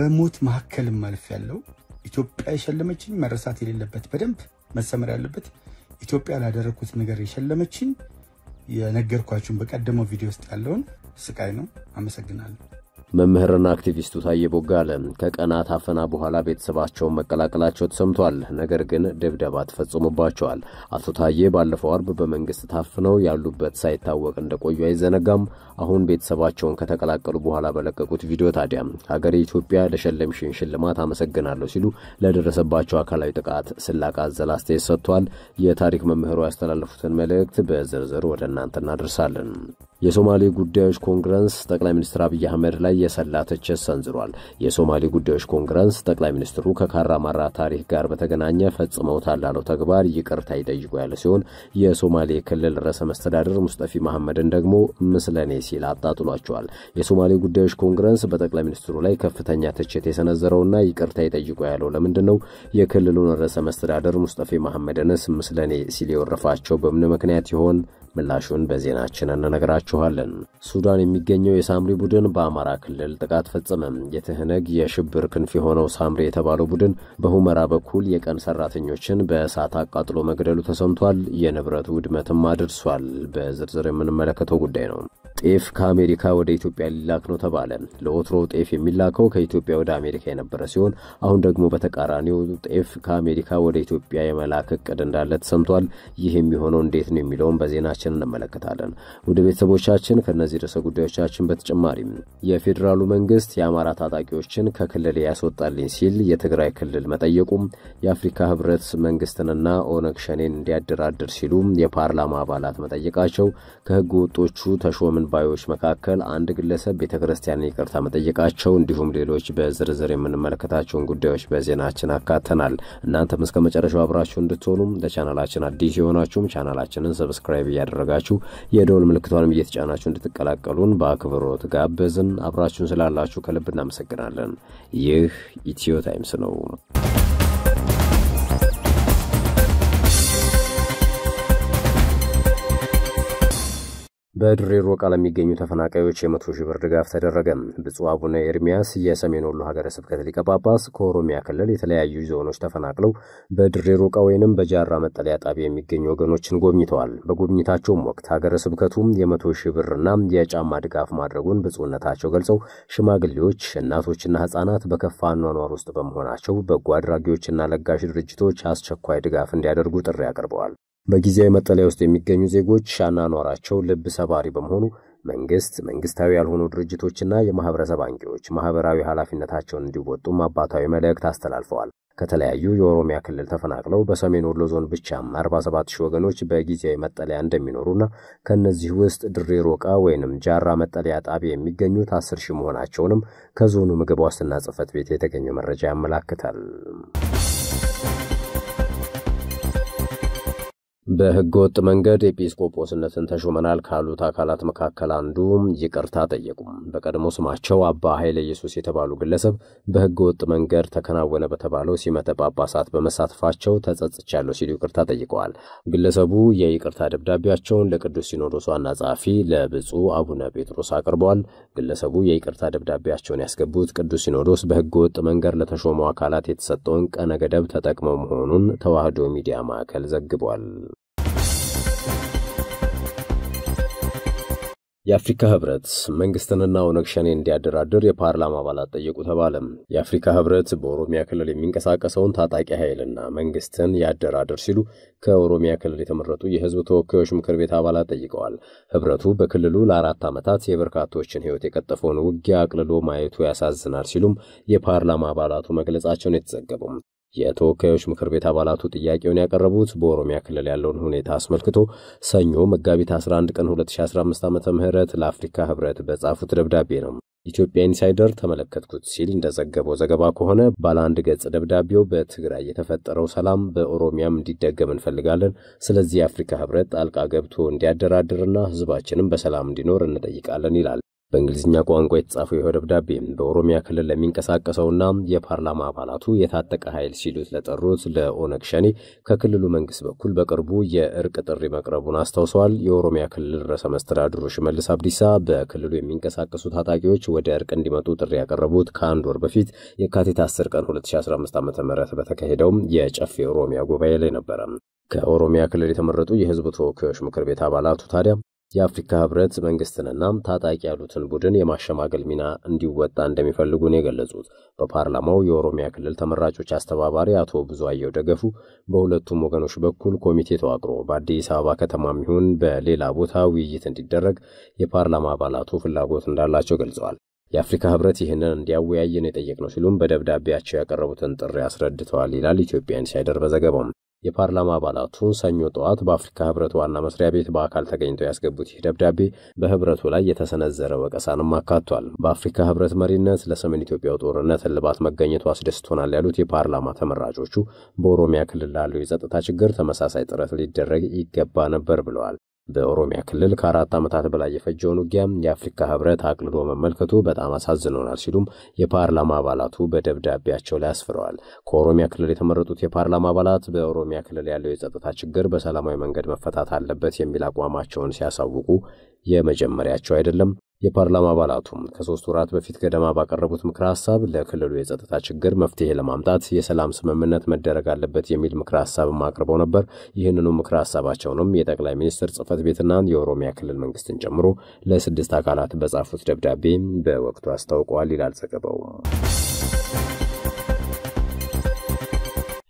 በሞት መካከልም ማልፍ ያለው ኢትዮጵያ የሸለመችኝ መረሳት የሌለበት በደንብ መሰመር ያለበት ኢትዮጵያ ላደረግኩት ነገር የሸለመችኝ የነገርኳችሁን በቀደመው ቪዲዮ ውስጥ ያለውን ስቃይ ነው። አመሰግናለሁ። መምህርና አክቲቪስቱ ታዬ ቦጋለ ከቀናት አፈና በኋላ ቤተሰባቸውን መቀላቀላቸው ተሰምቷል። ነገር ግን ድብደባ ተፈጽሞባቸዋል። አቶ ታዬ ባለፈው አርብ በመንግስት ታፍነው ያሉበት ሳይታወቅ እንደቆዩ አይዘነጋም። አሁን ቤተሰባቸውን ከተቀላቀሉ በኋላ በለቀቁት ቪዲዮ ታዲያ ሀገሬ ኢትዮጵያ ለሸለምሽን ሽልማት አመሰግናለሁ ሲሉ ለደረሰባቸው አካላዊ ጥቃት ስላቅ አዘል አስተያየት ሰጥቷል። የታሪክ መምህሩ ያስተላለፉትን መልእክት በዝርዝር ወደ እናንተ እናደርሳለን። የሶማሌ ጉዳዮች ኮንግረስ ጠቅላይ ሚኒስትር አብይ አህመድ ላይ የሰላ ትችት ሰንዝሯል። የሶማሌ ጉዳዮች ኮንግረስ ጠቅላይ ሚኒስትሩ ከካራማራ ታሪክ ጋር በተገናኘ ፈጽመውታል ላለው ተግባር ይቅርታ ይጠይቁ ያለ ሲሆን የሶማሌ ክልል ርዕሰ መስተዳድር ሙስጠፊ መሐመድን ደግሞ ምስለኔ ሲል አጣጥሏቸዋል። የሶማሌ ጉዳዮች ኮንግረስ በጠቅላይ ሚኒስትሩ ላይ ከፍተኛ ትችት የሰነዘረውና ይቅርታ ይጠይቁ ያለው ለምንድን ነው? የክልሉን ርዕሰ መስተዳድር ሙስጠፊ መሐመድንስ ምስለኔ ሲል የወረፋቸው በምን ምክንያት ይሆን? ምላሹን በዜናችን እንነግራቸው እንነግራችኋለን። ሱዳን የሚገኘው የሳምሪ ቡድን በአማራ ክልል ጥቃት ፈጸመ። የትህነግ የሽብር ክንፍ የሆነው ሳምሪ የተባለው ቡድን በሁመራ በኩል የቀን ሰራተኞችን በእሳት አቃጥሎ መግደሉ ተሰምቷል። የንብረቱ ውድመትም አድርሷል። በዝርዝር የምንመለከተው ጉዳይ ነው። ጤፍ ከአሜሪካ ወደ ኢትዮጵያ ሊላክ ነው ተባለ። ለወትሮ ጤፍ የሚላከው ከኢትዮጵያ ወደ አሜሪካ የነበረ ሲሆን አሁን ደግሞ በተቃራኒው ጤፍ ከአሜሪካ ወደ ኢትዮጵያ የመላክ እቅድ እንዳለ ተሰምቷል። ይህ የሚሆነው እንዴት ነው የሚለውን በዜናችን እንመለከታለን። ወደ ቤተሰቦች ዘገባዎቻችን ከእነዚህ ርዕሰ ጉዳዮቻችን በተጨማሪም የፌዴራሉ መንግስት የአማራ ታጣቂዎችን ከክልል ያስወጣልኝ ሲል የትግራይ ክልል መጠየቁም፣ የአፍሪካ ህብረት መንግስትንና ኦነግ ሸኔን እንዲያደራድር ሲሉ የፓርላማ አባላት መጠየቃቸው፣ ከህገ ወጦቹ ተሾምን ባዮች መካከል አንድ ግለሰብ ቤተ ክርስቲያንን ይቅርታ መጠየቃቸው እንዲሁም ሌሎች በዝርዝር የምንመለከታቸውን ጉዳዮች በዜናችን አካተናል። እናንተም እስከ መጨረሻው አብራችሁ እንድትሆኑም ለቻናላችን አዲስ የሆናችሁም ቻናላችንን ሰብስክራይብ እያደረጋችሁ የደወል ምልክቷንም እየተጫናችሁ እንድትቀላቀሉን በአክብሮት ጋበዝን። አብራችሁን ስላላችሁ ከልብ እናመሰግናለን። ይህ ኢትዮ ታይምስ ነው። በድሬሮ ቃል ለሚገኙ ተፈናቃዮች የመቶ ሺህ ብር ድጋፍ ተደረገ። ብፁዕ አቡነ ኤርሚያስ የሰሜን ወሎ ሀገረ ስብከት ሊቀ ጳጳስ ከኦሮሚያ ክልል የተለያዩ ዞኖች ተፈናቅለው በድሬሮ ቃ ወይንም በጃራ መጠለያ ጣቢያ የሚገኙ ወገኖችን ጎብኝተዋል። በጉብኝታቸውም ወቅት ሀገረ ስብከቱም የመቶ ሺህ ብርና የጫማ ድጋፍ ማድረጉን ብፁዕነታቸው ገልጸው ሽማግሌዎች፣ እናቶችና ህጻናት በከፋ አኗኗር ውስጥ በመሆናቸው በጎ አድራጊዎችና ለጋሽ ድርጅቶች አስቸኳይ ድጋፍ እንዲያደርጉ ጥሪ አቅርበዋል። በጊዜያዊ መጠለያ ውስጥ የሚገኙ ዜጎች አኗኗራቸው ልብ ሰባሪ በመሆኑ መንግስት፣ መንግስታዊ ያልሆኑ ድርጅቶችና የማህበረሰብ አንቂዎች ማህበራዊ ኃላፊነታቸውን እንዲወጡም አባታዊ መልእክት አስተላልፈዋል። ከተለያዩ የኦሮሚያ ክልል ተፈናቅለው በሰሜን ወሎ ዞን ብቻም 47 ሺህ ወገኖች በጊዜያዊ መጠለያ እንደሚኖሩና ከእነዚህ ውስጥ ድሬ ሮቃ ወይንም ጃራ መጠለያ ጣቢያ የሚገኙት 10 ሺህ መሆናቸውንም ከዞኑ ምግብ ዋስትና ጽህፈት ቤት የተገኘ መረጃ ያመላክታል። በህገወጥ መንገድ ኤጲስቆጶስነትን ተሹመናል ካሉት አካላት መካከል አንዱ ይቅርታ ጠየቁም። በቀድሞ ስማቸው አባ ኃይለ ኢየሱስ የተባሉ ግለሰብ በህገወጥ መንገድ ተከናወነ በተባለው ሲመተ ጳጳሳት በመሳተፋቸው ተጸጽቻለሁ ሲሉ ይቅርታ ጠይቀዋል። ግለሰቡ የይቅርታ ደብዳቤያቸውን ለቅዱስ ሲኖዶስ ዋና ጸሐፊ ለብፁዕ አቡነ ጴጥሮስ አቅርበዋል። ግለሰቡ የይቅርታ ደብዳቤያቸውን ያስገቡት ቅዱስ ሲኖዶስ በህገወጥ መንገድ ለተሾሙ አካላት የተሰጠውን ቀነ ገደብ ተጠቅመው መሆኑን ተዋህዶ ሚዲያ ማዕከል ዘግቧል። የአፍሪካ ህብረት መንግስትንና ኦነግ ሸኔ እንዲያደራድር የፓርላማ አባላት ጠየቁ ተባለ። የአፍሪካ ህብረት በኦሮሚያ ክልል የሚንቀሳቀሰውን ታጣቂ ኃይልና መንግስትን ያደራድር ሲሉ ከኦሮሚያ ክልል የተመረጡ የህዝብ ተወካዮች ምክር ቤት አባላት ጠይቀዋል። ህብረቱ በክልሉ ለአራት ዓመታት የበርካቶችን ህይወት የቀጠፈውን ውጊያ አቅልሎ ማየቱ ያሳዝናል ሲሉም የፓርላማ አባላቱ መግለጻቸውን የተዘገበው የተወካዮች ምክር ቤት አባላቱ ጥያቄውን ያቀረቡት በኦሮሚያ ክልል ያለውን ሁኔታ አስመልክቶ ሰኞ መጋቢት 11 ቀን 2015 ዓ ም ለአፍሪካ ህብረት በጻፉት ደብዳቤ ነው። ኢትዮጵያ ኢንሳይደር ተመለከትኩት ሲል እንደዘገበው ዘገባ ከሆነ ባለ አንድ ገጽ ደብዳቤው በትግራይ የተፈጠረው ሰላም በኦሮሚያም እንዲደገም እንፈልጋለን። ስለዚህ የአፍሪካ ህብረት ጣልቃ ገብቶ እንዲያደራድርና ህዝባችንም በሰላም እንዲኖር እንጠይቃለን ይላል። በእንግሊዝኛ ቋንቋ የተጻፈው ይኸው ደብዳቤ በኦሮሚያ ክልል ለሚንቀሳቀሰውና የፓርላማ አባላቱ የታጠቀ ኃይል ሲሉት ለጠሩት ለኦነግ ሸኔ ከክልሉ መንግስት በኩል በቅርቡ የእርቅ ጥሪ መቅረቡን አስታውሰዋል። የኦሮሚያ ክልል ርዕሰ መስተዳድሩ ሽመልስ አብዲሳ በክልሉ የሚንቀሳቀሱ ታጣቂዎች ወደ እርቅ እንዲመጡ ጥሪ ያቀረቡት ከአንድ ወር በፊት የካቲት 10 ቀን 2015 ዓ ም በተካሄደው የጨፌ ኦሮሚያ ጉባኤ ላይ ነበረ። ከኦሮሚያ ክልል የተመረጡ የህዝብ ተወካዮች ምክር ቤት አባላቱ ታዲያ የአፍሪካ ህብረት መንግስትንና ታጣቂ ያሉትን ቡድን የማሸማገል ሚና እንዲወጣ እንደሚፈልጉ ነው የገለጹት። በፓርላማው የኦሮሚያ ክልል ተመራጮች አስተባባሪ አቶ አየው ደገፉ በሁለቱም ወገኖች በኩል ኮሚቴ ተዋቅሮ በአዲስ አበባ ከተማ ይሁን በሌላ ቦታ ውይይት እንዲደረግ የፓርላማ አባላቱ ፍላጎት እንዳላቸው ገልጸዋል። የአፍሪካ ህብረት ይህንን እንዲያወያየን የጠየቅነው ሲሉም በደብዳቤያቸው ያቀረቡትን ጥሪ አስረድተዋል ይላል ኢትዮጵያ ኢንሳይደር በዘገባው። የፓርላማ አባላቱ ሰኞ ጠዋት በአፍሪካ ህብረት ዋና መስሪያ ቤት በአካል ተገኝተው ያስገቡት ይህ ደብዳቤ በህብረቱ ላይ የተሰነዘረ ወቀሳንም አካቷል። በአፍሪካ ህብረት መሪነት ለሰሜን ኢትዮጵያው ጦርነት እልባት መገኘቱ አስደስቶናል ያሉት የፓርላማ ተመራጮቹ በኦሮሚያ ክልል ላለው የጸጥታ ችግር ተመሳሳይ ጥረት ሊደረግ ይገባ ነበር ብለዋል። በኦሮሚያ ክልል ከአራት ዓመታት በላይ የፈጀውን ውጊያ የአፍሪካ ህብረት አቅልሎ መመልከቱ በጣም አሳዝኖናል ሲሉም የፓርላማ አባላቱ በደብዳቤያቸው ላይ አስፍረዋል። ከኦሮሚያ ክልል የተመረጡት የፓርላማ አባላት በኦሮሚያ ክልል ያለው የጸጥታ ችግር በሰላማዊ መንገድ መፈታት አለበት የሚል አቋማቸውን ሲያሳውቁ የመጀመሪያቸው አይደለም። የፓርላማ አባላቱም ከሶስት ወራት በፊት ገደማ ባቀረቡት ምክረ ሀሳብ ለክልሉ የጸጥታ ችግር መፍትሄ ለማምጣት የሰላም ስምምነት መደረግ አለበት የሚል ምክረ ሀሳብም አቅርበው ነበር። ይህንኑ ምክረ ሀሳባቸውንም የጠቅላይ ሚኒስትር ጽህፈት ቤትና የኦሮሚያ ክልል መንግስትን ጨምሮ ለስድስት አካላት በጻፉት ደብዳቤ በወቅቱ አስታውቀዋል ይላል ዘገባው።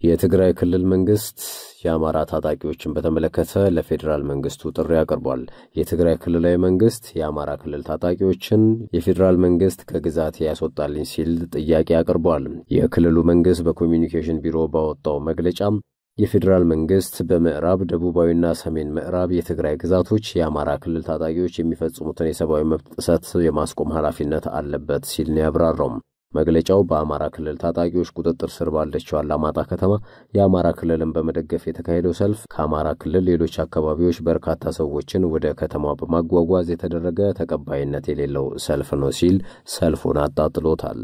የትግራይ ክልል መንግስት የአማራ ታጣቂዎችን በተመለከተ ለፌዴራል መንግስቱ ጥሪ አቅርቧል። የትግራይ ክልላዊ መንግስት የአማራ ክልል ታጣቂዎችን የፌዴራል መንግስት ከግዛት ያስወጣልኝ ሲል ጥያቄ አቅርቧል። የክልሉ መንግስት በኮሚኒኬሽን ቢሮ ባወጣው መግለጫም የፌዴራል መንግስት በምዕራብ ደቡባዊና ሰሜን ምዕራብ የትግራይ ግዛቶች የአማራ ክልል ታጣቂዎች የሚፈጽሙትን የሰብአዊ መብት ጥሰት የማስቆም ኃላፊነት አለበት ሲል ነው ያብራራውም። መግለጫው በአማራ ክልል ታጣቂዎች ቁጥጥር ስር ባለችው አላማጣ ከተማ የአማራ ክልልን በመደገፍ የተካሄደው ሰልፍ ከአማራ ክልል ሌሎች አካባቢዎች በርካታ ሰዎችን ወደ ከተማዋ በማጓጓዝ የተደረገ ተቀባይነት የሌለው ሰልፍ ነው ሲል ሰልፉን አጣጥሎታል።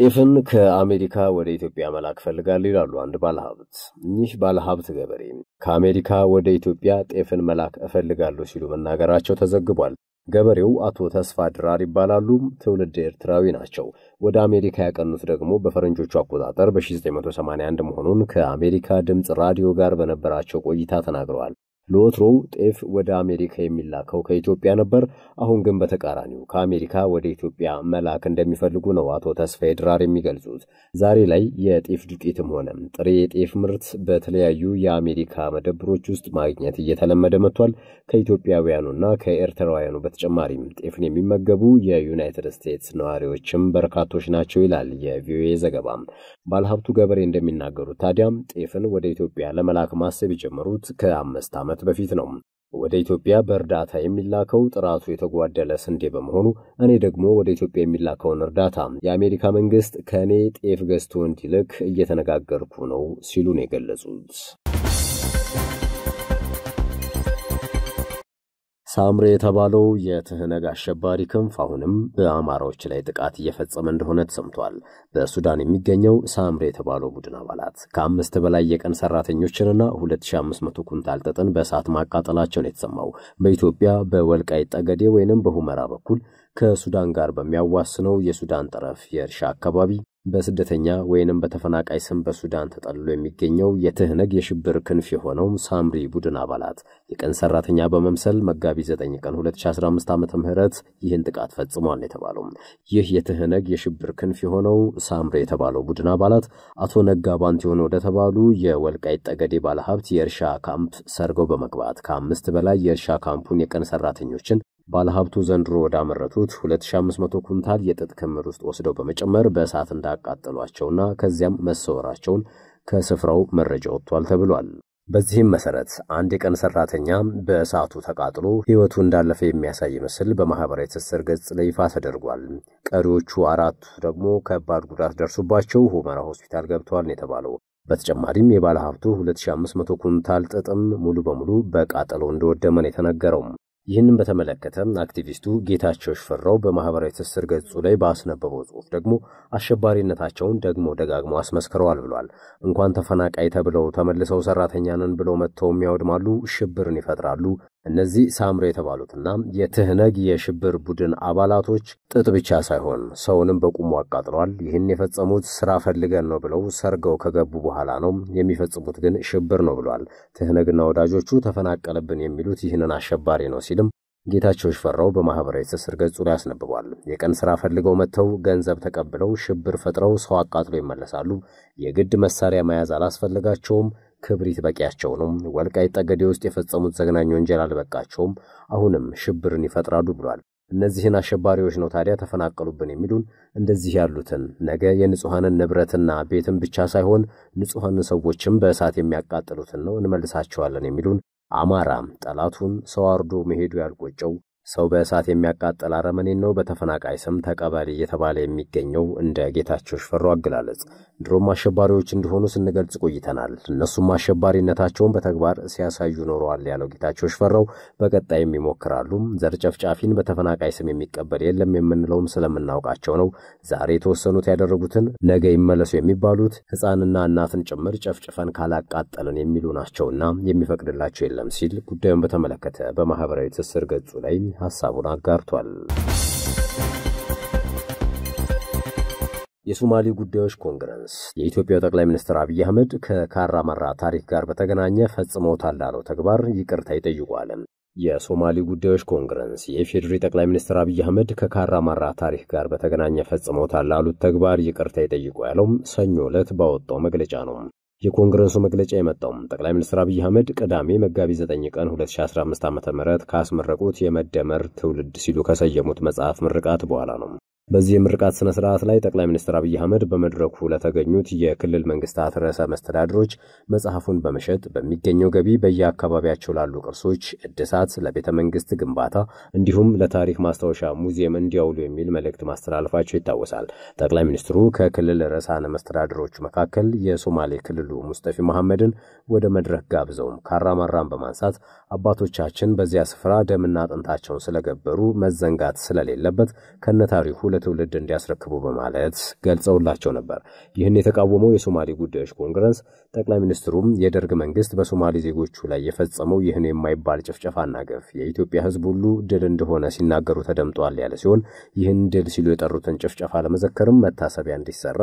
ጤፍን ከአሜሪካ ወደ ኢትዮጵያ መላክ ፈልጋል ይላሉ አንድ ባለሀብት። እኚህ ባለሀብት ገበሬ ከአሜሪካ ወደ ኢትዮጵያ ጤፍን መላክ እፈልጋለሁ ሲሉ መናገራቸው ተዘግቧል። ገበሬው አቶ ተስፋ ድራር ይባላሉ። ትውልድ ኤርትራዊ ናቸው። ወደ አሜሪካ ያቀኑት ደግሞ በፈረንጆቹ አቆጣጠር በ1981 መሆኑን ከአሜሪካ ድምፅ ራዲዮ ጋር በነበራቸው ቆይታ ተናግረዋል። ለወትሮው ጤፍ ወደ አሜሪካ የሚላከው ከኢትዮጵያ ነበር። አሁን ግን በተቃራኒው ከአሜሪካ ወደ ኢትዮጵያ መላክ እንደሚፈልጉ ነው አቶ ተስፋዬ ድራር የሚገልጹት። ዛሬ ላይ የጤፍ ዱቄትም ሆነ ጥሬ የጤፍ ምርት በተለያዩ የአሜሪካ መደብሮች ውስጥ ማግኘት እየተለመደ መጥቷል። ከኢትዮጵያውያኑና ከኤርትራውያኑ በተጨማሪም ጤፍን የሚመገቡ የዩናይትድ ስቴትስ ነዋሪዎችም በርካቶች ናቸው ይላል የቪኦኤ ዘገባም። ባለሀብቱ ገበሬ እንደሚናገሩት ታዲያም ጤፍን ወደ ኢትዮጵያ ለመላክ ማሰብ የጀመሩት ከአምስት ዓመት ዓመት በፊት ነው። ወደ ኢትዮጵያ በእርዳታ የሚላከው ጥራቱ የተጓደለ ስንዴ በመሆኑ እኔ ደግሞ ወደ ኢትዮጵያ የሚላከውን እርዳታ የአሜሪካ መንግስት ከእኔ ጤፍ ገዝቶ እንዲልክ እየተነጋገርኩ ነው ሲሉ ነው የገለጹት። ሳምሬ የተባለው የትህነግ አሸባሪ ክንፍ አሁንም በአማራዎች ላይ ጥቃት እየፈጸመ እንደሆነ ተሰምቷል። በሱዳን የሚገኘው ሳምሬ የተባለው ቡድን አባላት ከአምስት በላይ የቀን ሰራተኞችንና 2500 ኩንታል ጥጥን በእሳት ነው የተሰማው በኢትዮጵያ በወልቃይት ጠገዴ ወይንም በሁመራ በኩል ከሱዳን ጋር በሚያዋስነው የሱዳን ጠረፍ የእርሻ አካባቢ በስደተኛ ወይንም በተፈናቃይ ስም በሱዳን ተጠልሎ የሚገኘው የትህነግ የሽብር ክንፍ የሆነው ሳምሪ ቡድን አባላት የቀን ሰራተኛ በመምሰል መጋቢ 9 ቀን 2015 ዓ ም ይህን ጥቃት ፈጽሟል የተባለው ይህ የትህነግ የሽብር ክንፍ የሆነው ሳምሪ የተባለው ቡድን አባላት አቶ ነጋ ባንቲሆን ወደተባሉ የወልቃይት ጠገዴ ባለሀብት የእርሻ ካምፕ ሰርገው በመግባት ከአምስት በላይ የእርሻ ካምፑን የቀን ሰራተኞችን ባለሀብቱ ዘንድሮ ወዳመረቱት 2500 ኩንታል የጥጥ ክምር ውስጥ ወስደው በመጨመር በእሳት እንዳቃጠሏቸውና ከዚያም መሰወራቸውን ከስፍራው መረጃ ወጥቷል ተብሏል። በዚህም መሰረት አንድ የቀን ሰራተኛ በእሳቱ ተቃጥሎ ሕይወቱ እንዳለፈ የሚያሳይ ምስል በማህበራዊ ትስስር ገጽ ላይ ይፋ ተደርጓል። ቀሪዎቹ አራቱ ደግሞ ከባድ ጉዳት ደርሶባቸው ሁመራ ሆስፒታል ገብተዋል ነው የተባለው። በተጨማሪም የባለሀብቱ 2500 ኩንታል ጥጥም ሙሉ በሙሉ በቃጠሎ እንደወደመን የተነገረውም ይህንም በተመለከተ አክቲቪስቱ ጌታቸው ሽፈራው በማህበራዊ ትስስር ገጹ ላይ ባስነበበው ጽሁፍ ደግሞ አሸባሪነታቸውን ደግሞ ደጋግሞ አስመስክረዋል ብሏል። እንኳን ተፈናቃይ ተብለው ተመልሰው ሰራተኛንን ብለው መጥተው የሚያወድማሉ፣ ሽብርን ይፈጥራሉ፣ እነዚህ ሳምሮ የተባሉትና የትህነግ የሽብር ቡድን አባላቶች ጥጥ ብቻ ሳይሆን ሰውንም በቁሙ አቃጥሏል። ይህን የፈጸሙት ስራ ፈልገን ነው ብለው ሰርገው ከገቡ በኋላ ነው። የሚፈጽሙት ግን ሽብር ነው ብሏል። ትህነግና ወዳጆቹ ተፈናቀለብን የሚሉት ይህንን አሸባሪ ነው ሲልም ጌታቸው ሽፈራው በማህበራዊ ትስስር ገጹ ላይ አስነብቧል። የቀን ስራ ፈልገው መጥተው ገንዘብ ተቀብለው ሽብር ፈጥረው ሰው አቃጥሎ ይመለሳሉ። የግድ መሳሪያ መያዝ አላስፈለጋቸውም። ክብሪት በቂያቸው ነው። ወልቃይት ጠገዴ ውስጥ የፈጸሙት ዘግናኝ ወንጀል አልበቃቸውም፣ አሁንም ሽብርን ይፈጥራሉ ብሏል። እነዚህን አሸባሪዎች ነው ታዲያ ተፈናቀሉብን የሚሉን እንደዚህ ያሉትን ነገ የንጹሐንን ንብረትና ቤትን ብቻ ሳይሆን ንጹሐን ሰዎችም በእሳት የሚያቃጥሉትን ነው እንመልሳቸዋለን የሚሉን አማራም ጠላቱን ሰው አርዶ መሄዱ ያልቆጨው ሰው በእሳት የሚያቃጠል አረመኔን ነው በተፈናቃይ ስም ተቀበል እየተባለ የሚገኘው እንደ ጌታቸው ሽፈራው አገላለጽ ድሮም አሸባሪዎች እንደሆኑ ስንገልጽ ቆይተናል። እነሱም አሸባሪነታቸውን በተግባር ሲያሳዩ ኖረዋል ያለው ጌታቸው ሽፈራው በቀጣይም ይሞክራሉ። ዘር ጨፍጫፊን በተፈናቃይ ስም የሚቀበል የለም የምንለውም ስለምናውቃቸው ነው። ዛሬ የተወሰኑት ያደረጉትን ነገ ይመለሱ የሚባሉት ሕፃንና እናትን ጭምር ጨፍጭፈን ካላቃጠልን የሚሉ ናቸውና የሚፈቅድላቸው የለም ሲል ጉዳዩን በተመለከተ በማህበራዊ ትስስር ገጹ ላይ ሐሳቡን አጋርቷል። የሶማሌ ጉዳዮች ኮንግረስ የኢትዮጵያው ጠቅላይ ሚኒስትር አብይ አህመድ ከካራማራ ታሪክ ጋር በተገናኘ ፈጽመውታል ላለው ተግባር ይቅርታ ይጠይቋል። የሶማሌ ጉዳዮች ኮንግረስ የኢፌዴሪ ጠቅላይ ሚኒስትር አብይ አህመድ ከካራማራ ታሪክ ጋር በተገናኘ ፈጽመውታል ላሉት ተግባር ይቅርታ ይጠይቁ ያለውም ሰኞ ዕለት ባወጣው መግለጫ ነው። የኮንግረሱ መግለጫ የመጣው ጠቅላይ ሚኒስትር አብይ አህመድ ቅዳሜ መጋቢት 9 ቀን 2015 ዓ ም ካስመረቁት የመደመር ትውልድ ሲሉ ከሰየሙት መጽሐፍ ምርቃት በኋላ ነው። በዚህ የምርቃት ስነ ስርዓት ላይ ጠቅላይ ሚኒስትር አብይ አህመድ በመድረኩ ለተገኙት የክልል መንግስታት ርዕሰ መስተዳድሮች መጽሐፉን በመሸጥ በሚገኘው ገቢ በየአካባቢያቸው ላሉ ቅርሶች እድሳት፣ ለቤተ መንግስት ግንባታ እንዲሁም ለታሪክ ማስታወሻ ሙዚየም እንዲያውሉ የሚል መልእክት ማስተላለፋቸው ይታወሳል። ጠቅላይ ሚኒስትሩ ከክልል ርዕሳነ መስተዳድሮች መካከል የሶማሌ ክልሉ ሙስጠፊ መሐመድን ወደ መድረክ ጋብዘውም ካራማራን በማንሳት አባቶቻችን በዚያ ስፍራ ደምና አጥንታቸውን ስለገበሩ መዘንጋት ስለሌለበት ከነታሪኩ ለትውልድ እንዲያስረክቡ በማለት ገልጸውላቸው ነበር። ይህን የተቃወመው የሶማሌ ጉዳዮች ኮንግረስ ጠቅላይ ሚኒስትሩም የደርግ መንግስት በሶማሌ ዜጎቹ ላይ የፈጸመው ይህን የማይባል ጭፍጨፋና ግፍ የኢትዮጵያ ሕዝብ ሁሉ ድል እንደሆነ ሲናገሩ ተደምጧል ያለ ሲሆን ይህን ድል ሲሉ የጠሩትን ጭፍጨፋ ለመዘከርም መታሰቢያ እንዲሰራ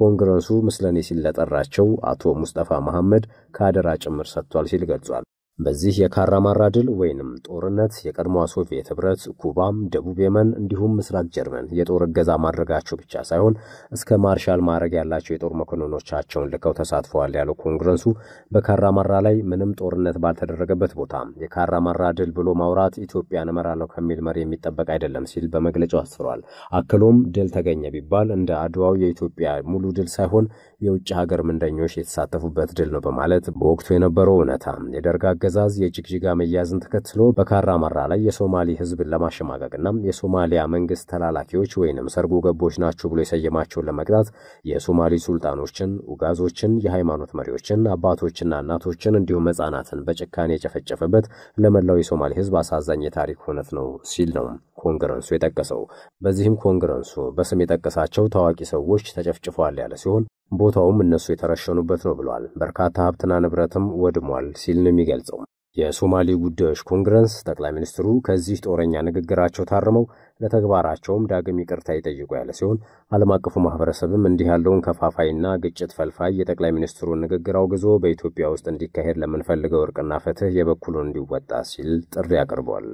ኮንግረሱ ምስለኔ ሲል ለጠራቸው አቶ ሙስጠፋ መሐመድ ከአደራ ጭምር ሰጥቷል ሲል ገልጿል። በዚህ የካራማራ ድል ወይንም ጦርነት የቀድሞዋ ሶቪየት ህብረት፣ ኩባም፣ ደቡብ የመን እንዲሁም ምስራቅ ጀርመን የጦር እገዛ ማድረጋቸው ብቻ ሳይሆን እስከ ማርሻል ማዕረግ ያላቸው የጦር መኮንኖቻቸውን ልከው ተሳትፈዋል ያለው ኮንግረሱ በካራማራ ላይ ምንም ጦርነት ባልተደረገበት ቦታ የካራማራ ድል ብሎ ማውራት ኢትዮጵያን እመራለሁ ከሚል መሪ የሚጠበቅ አይደለም ሲል በመግለጫው አስፍሯል። አክሎም ድል ተገኘ ቢባል እንደ አድዋው የኢትዮጵያ ሙሉ ድል ሳይሆን የውጭ ሀገር ምንደኞች የተሳተፉበት ድል ነው በማለት በወቅቱ የነበረው እውነታ የደርግ አገዛዝ የጅግጅጋ መያዝን ተከትሎ በካራ መራ ላይ የሶማሌ ህዝብን ለማሸማቀቅና የሶማሊያ መንግስት ተላላኪዎች ወይንም ሰርጎ ገቦች ናቸው ብሎ የሰየማቸውን ለመቅጣት የሶማሌ ሱልጣኖችን፣ ኡጋዞችን፣ የሃይማኖት መሪዎችን፣ አባቶችና እናቶችን እንዲሁም ህጻናትን በጭካኔ የጨፈጨፈበት ለመላው የሶማሌ ህዝብ አሳዛኝ የታሪክ ሁነት ነው ሲል ነው ኮንግረንሱ የጠቀሰው። በዚህም ኮንግረንሱ በስም የጠቀሳቸው ታዋቂ ሰዎች ተጨፍጭፏል ያለ ሲሆን ቦታውም እነሱ የተረሸኑበት ነው ብሏል። በርካታ ሀብትና ንብረትም ወድሟል ሲል ነው የሚገልጸው። የሶማሌ ጉዳዮች ኮንግረስ ጠቅላይ ሚኒስትሩ ከዚህ ጦረኛ ንግግራቸው ታርመው ለተግባራቸውም ዳግም ይቅርታ ይጠይቁ ያለ ሲሆን ዓለም አቀፉ ማህበረሰብም እንዲህ ያለውን ከፋፋይና ግጭት ፈልፋይ የጠቅላይ ሚኒስትሩን ንግግር አውግዞ በኢትዮጵያ ውስጥ እንዲካሄድ ለምንፈልገው እርቅና ፍትህ የበኩሉን እንዲወጣ ሲል ጥሪ አቅርቧል።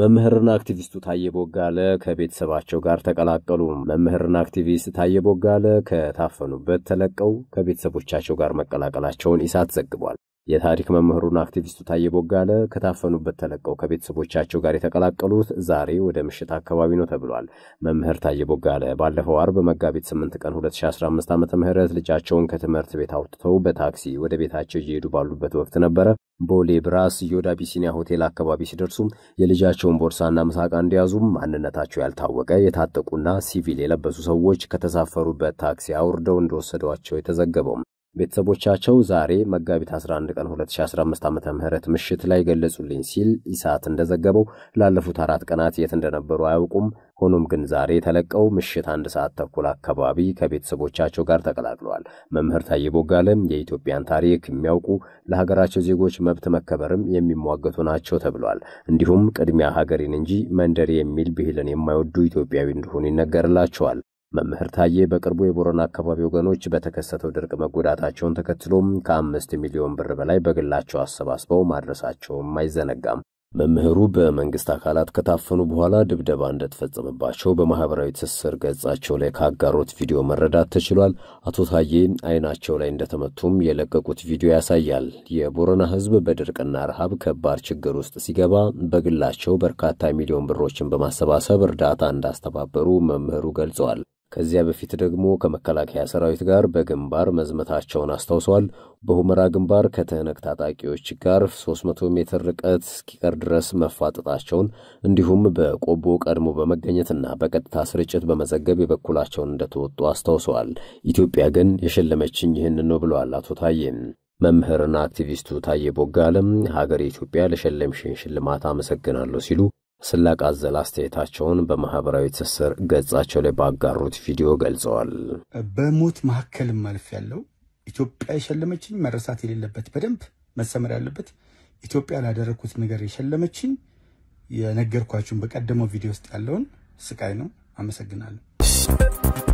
መምህርና አክቲቪስቱ ታየ ቦጋለ ከቤተሰባቸው ጋር ተቀላቀሉ። መምህርና አክቲቪስት ታየ ቦጋለ ከታፈኑበት ተለቀው ከቤተሰቦቻቸው ጋር መቀላቀላቸውን ኢሳት ዘግቧል። የታሪክ መምህሩና አክቲቪስቱ ታየ ቦጋለ ከታፈኑበት ተለቀው ከቤተሰቦቻቸው ጋር የተቀላቀሉት ዛሬ ወደ ምሽት አካባቢ ነው ተብሏል። መምህር ታየ ቦጋለ ባለፈው አርብ መጋቢት 8 ቀን 2015 ዓ ም ልጃቸውን ከትምህርት ቤት አውጥተው በታክሲ ወደ ቤታቸው እየሄዱ ባሉበት ወቅት ነበረ ቦሌ ብራስ ዮድ ሆቴል አካባቢ ሲደርሱም የልጃቸውን ቦርሳና ምሳቃ እንዲያዙም ማንነታቸው ያልታወቀ የታጠቁና ሲቪል የለበሱ ሰዎች ከተሳፈሩበት ታክሲ አውርደው እንደወሰዷቸው የተዘገበው ቤተሰቦቻቸው ዛሬ መጋቢት 11 ቀን 2015 ዓ ም ምሽት ላይ ገለጹልኝ ሲል ኢሳት እንደዘገበው ላለፉት አራት ቀናት የት እንደነበሩ አያውቁም። ሆኖም ግን ዛሬ ተለቀው ምሽት አንድ ሰዓት ተኩል አካባቢ ከቤተሰቦቻቸው ጋር ተቀላቅለዋል። መምህር ታዬ ቦጋለም የኢትዮጵያን ታሪክ የሚያውቁ ለሀገራቸው ዜጎች መብት መከበርም የሚሟገቱ ናቸው ተብሏል። እንዲሁም ቅድሚያ ሀገሬን እንጂ መንደሬ የሚል ብሂልን የማይወዱ ኢትዮጵያዊ እንደሆኑ ይነገርላቸዋል። መምህር ታዬ በቅርቡ የቦረና አካባቢ ወገኖች በተከሰተው ድርቅ መጎዳታቸውን ተከትሎም ከአምስት ሚሊዮን ብር በላይ በግላቸው አሰባስበው ማድረሳቸውም አይዘነጋም። መምህሩ በመንግስት አካላት ከታፈኑ በኋላ ድብደባ እንደተፈጸመባቸው በማህበራዊ ትስስር ገጻቸው ላይ ካጋሩት ቪዲዮ መረዳት ተችሏል። አቶ ታዬ አይናቸው ላይ እንደተመቱም የለቀቁት ቪዲዮ ያሳያል። የቦረና ህዝብ በድርቅና ረሃብ ከባድ ችግር ውስጥ ሲገባ በግላቸው በርካታ ሚሊዮን ብሮችን በማሰባሰብ እርዳታ እንዳስተባበሩ መምህሩ ገልጸዋል። ከዚያ በፊት ደግሞ ከመከላከያ ሰራዊት ጋር በግንባር መዝመታቸውን አስታውሰዋል። በሁመራ ግንባር ከተህነግ ታጣቂዎች ጋር 300 ሜትር ርቀት እስኪቀር ድረስ መፋጠጣቸውን እንዲሁም በቆቦ ቀድሞ በመገኘትና በቀጥታ ስርጭት በመዘገብ የበኩላቸውን እንደተወጡ አስታውሰዋል። ኢትዮጵያ ግን የሸለመችኝ ይህን ነው ብለዋል አቶ ታዬ። መምህርና አክቲቪስቱ ታዬ ቦጋለም ሀገር ኢትዮጵያ ለሸለምሽን ሽልማት አመሰግናለሁ ሲሉ ስላቅ አዘል አስተያየታቸውን በማህበራዊ ትስስር ገጻቸው ላይ ባጋሩት ቪዲዮ ገልጸዋል። በሞት መካከል መልፍ ያለው ኢትዮጵያ የሸለመችኝ መረሳት የሌለበት በደንብ መሰመር ያለበት ኢትዮጵያ ላደረግኩት ነገር የሸለመችኝ የነገርኳችሁን በቀደመው ቪዲዮ ውስጥ ያለውን ስቃይ ነው። አመሰግናለሁ።